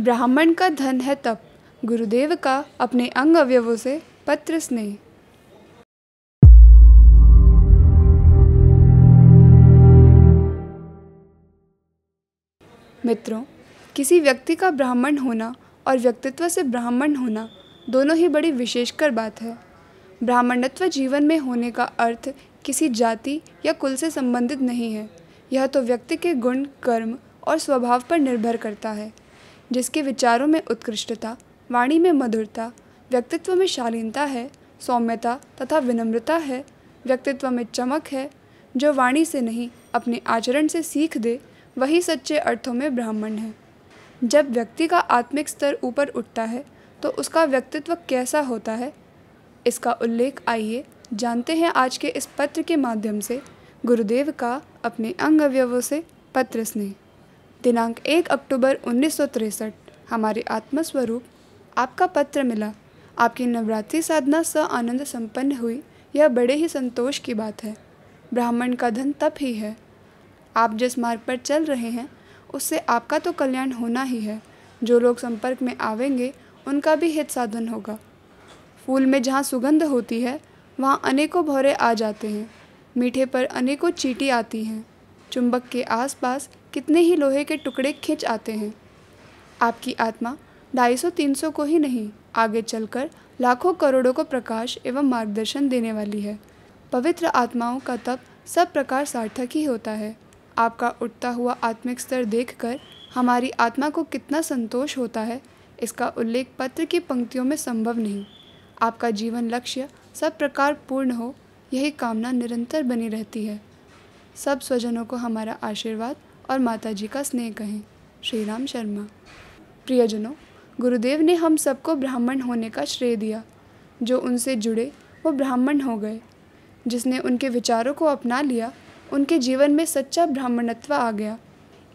ब्राह्मण का धन है तप गुरुदेव का अपने अंग अवयवों से पत्र स्नेह मित्रों किसी व्यक्ति का ब्राह्मण होना और व्यक्तित्व से ब्राह्मण होना दोनों ही बड़ी विशेषकर बात है ब्राह्मणत्व जीवन में होने का अर्थ किसी जाति या कुल से संबंधित नहीं है यह तो व्यक्ति के गुण कर्म और स्वभाव पर निर्भर करता है जिसके विचारों में उत्कृष्टता वाणी में मधुरता व्यक्तित्व में शालीनता है सौम्यता तथा विनम्रता है व्यक्तित्व में चमक है जो वाणी से नहीं अपने आचरण से सीख दे वही सच्चे अर्थों में ब्राह्मण है जब व्यक्ति का आत्मिक स्तर ऊपर उठता है तो उसका व्यक्तित्व कैसा होता है इसका उल्लेख आइए जानते हैं आज के इस पत्र के माध्यम से गुरुदेव का अपने अंग अवयवों से पत्र स्नेह दिनांक एक अक्टूबर उन्नीस हमारे आत्मस्वरूप आपका पत्र मिला आपकी नवरात्रि साधना स आनंद संपन्न हुई यह बड़े ही संतोष की बात है ब्राह्मण का धन तप ही है आप जिस मार्ग पर चल रहे हैं उससे आपका तो कल्याण होना ही है जो लोग संपर्क में आवेंगे उनका भी हित साधन होगा फूल में जहाँ सुगंध होती है वहाँ अनेकों भौरे आ जाते हैं मीठे पर अनेकों चीटी आती हैं चुंबक के आसपास कितने ही लोहे के टुकड़े खिंच आते हैं आपकी आत्मा ढाई सौ तीन सौ को ही नहीं आगे चलकर लाखों करोड़ों को प्रकाश एवं मार्गदर्शन देने वाली है पवित्र आत्माओं का तप सब प्रकार सार्थक ही होता है आपका उठता हुआ आत्मिक स्तर देखकर हमारी आत्मा को कितना संतोष होता है इसका उल्लेख पत्र की पंक्तियों में संभव नहीं आपका जीवन लक्ष्य सब प्रकार पूर्ण हो यही कामना निरंतर बनी रहती है सब स्वजनों को हमारा आशीर्वाद और माता जी का स्नेह कहें श्री राम शर्मा प्रियजनों गुरुदेव ने हम सबको ब्राह्मण होने का श्रेय दिया जो उनसे जुड़े वो ब्राह्मण हो गए जिसने उनके विचारों को अपना लिया उनके जीवन में सच्चा ब्राह्मणत्व आ गया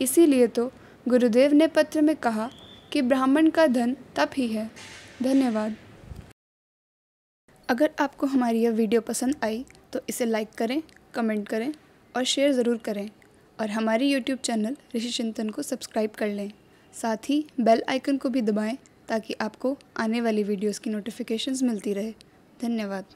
इसीलिए तो गुरुदेव ने पत्र में कहा कि ब्राह्मण का धन तप ही है धन्यवाद अगर आपको हमारी यह वीडियो पसंद आई तो इसे लाइक करें कमेंट करें और शेयर ज़रूर करें और हमारे यूट्यूब चैनल ऋषि चिंतन को सब्सक्राइब कर लें साथ ही बेल आइकन को भी दबाएं ताकि आपको आने वाली वीडियोस की नोटिफिकेशंस मिलती रहे धन्यवाद